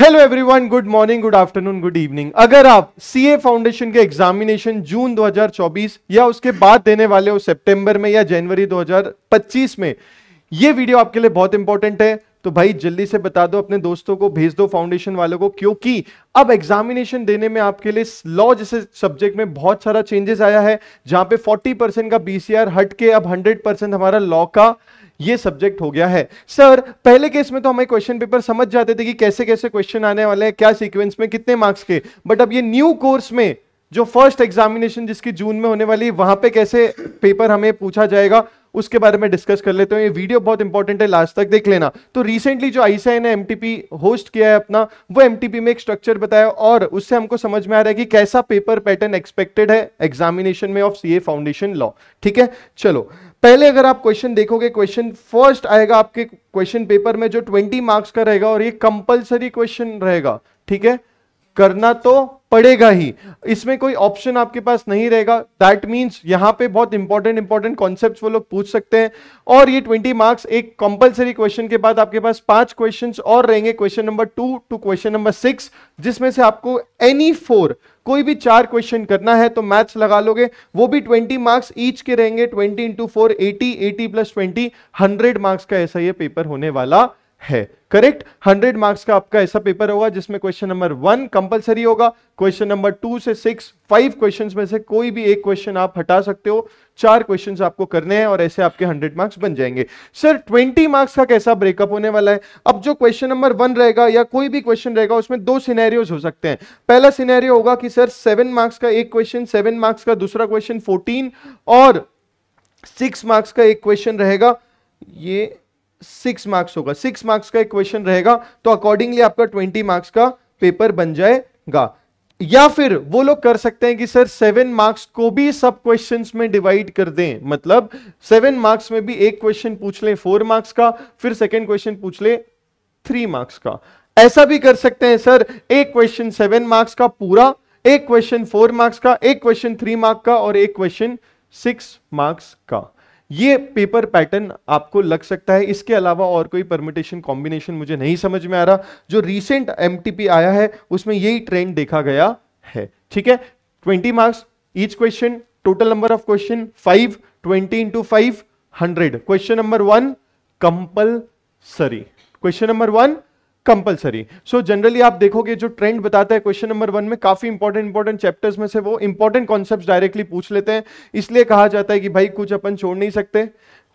hello everyone good morning good afternoon good evening अगर आप CA foundation के examination June 2024 या उसके बाद देने वाले हो सितंबर में या जनवरी 2025 में ये वीडियो आपके लिए बहुत इंपॉर्टेंट है तो भाई जल्दी से बता दो अपने दोस्तों को भेज दो फाउंडेशन वालों को क्योंकि अब एग्जामिनेशन देने में आपके लिए लॉ जैसे सब्जेक्ट में बहुत सारा चेंजेस आया है जहां पे 40 परसेंट का बीसीआर हट के अब 100 परसेंट हमारा लॉ का ये सब्जेक्ट हो गया है सर पहले केस में तो हमें क्वेश्चन पेपर समझ जाते थे कि कैसे कैसे क्वेश्चन आने वाले हैं क्या सीक्वेंस में कितने मार्क्स के बट अब ये न्यू कोर्स में जो फर्स्ट एग्जामिनेशन जिसकी जून में होने वाली वहां पे कैसे पेपर हमें पूछा जाएगा उसके बारे में डिस्कस कर लेते हैं ये वीडियो बहुत इंपॉर्टेंट है लास्ट तक देख लेना तो रिसेंटली जो आईसीआई ने एमटीपी होस्ट किया है अपना वो एमटीपी में एक स्ट्रक्चर बताया और उससे हमको समझ में आ रहा है कि कैसा पेपर पैटर्न एक्सपेक्टेड है एग्जामिनेशन में ऑफ सी फाउंडेशन लॉ ठीक है चलो पहले अगर आप क्वेश्चन देखोगे क्वेश्चन फर्स्ट आएगा आपके क्वेश्चन पेपर में जो 20 मार्क्स का रहेगा और ये कंपलसरी क्वेश्चन रहेगा ठीक है करना तो पड़ेगा ही इसमें कोई ऑप्शन आपके पास नहीं रहेगा दैट मीन्स यहाँ पे बहुत इंपॉर्टेंट इंपॉर्टेंट कॉन्सेप्ट वो लोग पूछ सकते हैं और ये 20 मार्क्स एक कंपलसरी क्वेश्चन के बाद आपके पास पांच क्वेश्चन और रहेंगे question number two two question number six जिसमें से आपको एनी फोर कोई भी चार क्वेश्चन करना है तो मैथ्स लगा लोगे वो भी 20 मार्क्स ईच के रहेंगे 20 into four eighty eighty plus twenty hundred marks का ऐसा ये पेपर होने वाला है करेक्ट हंड्रेड मार्क्स का आपका ऐसा पेपर होगा जिसमें क्वेश्चन नंबर वन कंपलसरी होगा क्वेश्चन नंबर टू से सिक्स फाइव क्वेश्चंस में से कोई भी एक क्वेश्चन आप हटा सकते हो चार क्वेश्चंस आपको करने हैं और ऐसे आपके हंड्रेड मार्क्स बन जाएंगे सर ट्वेंटी मार्क्स का कैसा ब्रेकअप होने वाला है अब जो क्वेश्चन नंबर वन रहेगा या कोई भी क्वेश्चन रहेगा उसमें दो सीनेरियोज हो सकते हैं पहला सीनेरियो होगा कि सर सेवन मार्क्स का एक क्वेश्चन सेवन मार्क्स का दूसरा क्वेश्चन फोर्टीन और सिक्स मार्क्स का एक क्वेश्चन रहेगा ये सिक्स मार्क्स होगा सिक्स मार्क्स का एक क्वेश्चन रहेगा तो अकॉर्डिंगली आपका ट्वेंटी मार्क्स का पेपर बन जाएगा या फिर वो लोग कर सकते हैं कि सर सेवन मार्क्स को भी सब क्वेश्चंस में डिवाइड कर दें मतलब सेवन मार्क्स में भी एक क्वेश्चन पूछ लें फोर मार्क्स का फिर सेकंड क्वेश्चन पूछ ले थ्री मार्क्स का ऐसा भी कर सकते हैं सर एक क्वेश्चन सेवन मार्क्स का पूरा एक क्वेश्चन फोर मार्क्स का एक क्वेश्चन थ्री मार्क्स का और एक क्वेश्चन सिक्स मार्क्स का ये पेपर पैटर्न आपको लग सकता है इसके अलावा और कोई परमिटेशन कॉम्बिनेशन मुझे नहीं समझ में आ रहा जो रिसेंट एम आया है उसमें यही ट्रेंड देखा गया है ठीक है twenty marks each question total number of question five twenty into five hundred question number one compulsory sorry question number one compulsory so generally आप देखोगे जो ट्रेंड बताता है क्वेश्चन नंबर वन में काफी इंपॉर्टेंट इंपॉर्टेंट चैप्टर्स में से वो इंपॉर्टेंट कॉन्सेप्ट डायरेक्टली पूछ लेते हैं इसलिए कहा जाता है कि भाई कुछ अपन छोड़ नहीं सकते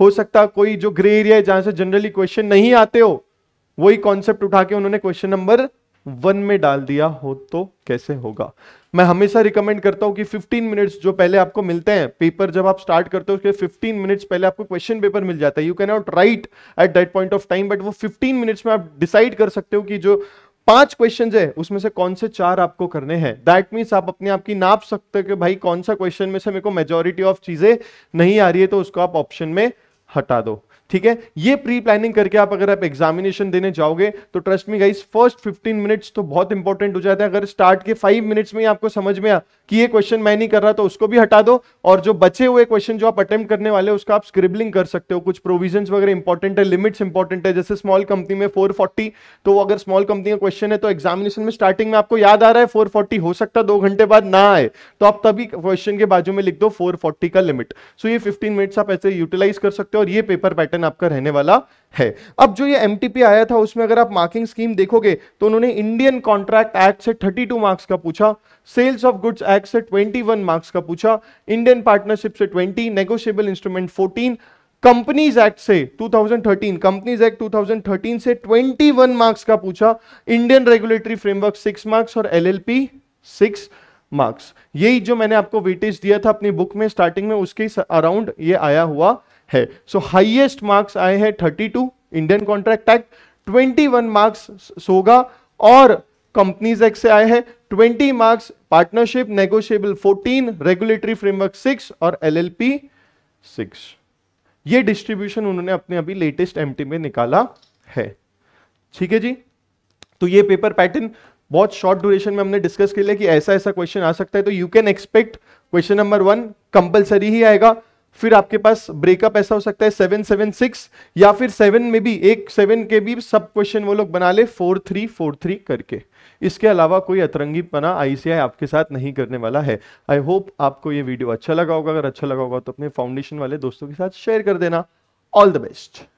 हो सकता कोई जो ग्रे एरिया है जहां से जनरली क्वेश्चन नहीं आते हो वही कॉन्सेप्ट उठा के उन्होंने क्वेश्चन नंबर वन में डाल दिया हो तो कैसे होगा मैं हमेशा रिकमेंड करता हूं कि 15 मिनट्स जो पहले आपको मिलते हैं पेपर जब आप स्टार्ट करते हो उसके 15 मिनट्स पहले आपको क्वेश्चन पेपर मिल जाता है you can not write at that point of time but वो 15 मिनट्स में आप डिसाइड कर सकते हो कि जो पांच क्वेश्चन है उसमें से कौन से चार आपको करने हैं दैट मीन्स आप अपने आप की नाप सकते हो कि भाई कौन सा क्वेश्चन में से मेरे को मेजोरिटी ऑफ चीजें नहीं आ रही है तो उसको आप ऑप्शन में हटा दो ठीक है ये प्री प्लानिंग करके आप अगर आप एग्जामिनेशन देने जाओगे तो trust me guys first 15 minutes तो बहुत इंपॉर्टेंट हो जाता है अगर स्टार्ट के 5 मिनट्स में ही आपको समझ में आ कि ये क्वेश्चन मैं नहीं कर रहा तो उसको भी हटा दो और जो बचे हुए क्वेश्चन जो आप अटेम्प्ट करने वाले हो उसका आप स्क्रिबलिंग कर सकते हो कुछ प्रोविजन वगैरह इंपॉर्टेंट है लिमिट्स इंपॉर्टेंट है जैसे स्मॉल कंपनी में फोर तो अगर स्मॉल कंपनी का क्वेश्चन है तो एग्जामिनेशन में स्टार्टिंग में आपको याद आ रहा है फोर हो सकता है दो घंटे बाद ना आए तो आप तभी क्वेश्चन के बाजू में लिख दो फोर का लिमिट सो ये फिफ्टीन मिनट्स आप ऐसे यूटिलाइज कर सकते हो और ये पेपर पैटर्न क्वेश्चन आपका रहने वाला है अब जो ये एमटीपी आया था उसमें अगर आप मार्किंग स्कीम देखोगे तो उन्होंने इंडियन कॉन्ट्रैक्ट एक्ट से 32 मार्क्स का पूछा सेल्स ऑफ गुड्स एक्ट से 21 मार्क्स का पूछा इंडियन पार्टनरशिप से 20 नेगोशियबल इंस्ट्रूमेंट 14 कंपनीज एक्ट से 2013 कंपनीज एक्ट 2013 से 21 मार्क्स का पूछा Indian regulatory framework six marks और एलएलपी 6 मार्क्स यही जो मैंने आपको वेटेज दिया था अपनी बुक में स्टार्टिंग में उसके अराउंड ये आया हुआ है सो हाइएस्ट मार्क्स आए हैं to Indian contract act one marks सोगा और कंपनीज एक्ट से आए हैं twenty marks partnership negotiable fourteen regulatory framework six और एलएलपी 6 ये डिस्ट्रीब्यूशन उन्होंने अपने अभी लेटेस्ट टी में निकाला है ठीक है जी तो ये पेपर पैटर्न बहुत शॉर्ट ड्यूरेशन में हमने डिस्कस किया कि ऐसा ऐसा क्वेश्चन आ सकता है तो you can expect question number one compulsory ही आएगा फिर आपके पास ब्रेकअप ऐसा हो सकता है सेवन सेवन सिक्स या फिर सेवन में भी एक सेवन के भी सब क्वेश्चन वो लोग बना ले फोर थ्री फोर थ्री करके इसके अलावा कोई अतरंगी पना आईसीआई आपके साथ नहीं करने वाला है आई होप आपको ये वीडियो अच्छा लगा होगा अगर अच्छा लगा होगा तो अपने फाउंडेशन वाले दोस्तों के साथ शेयर कर देना ऑल द बेस्ट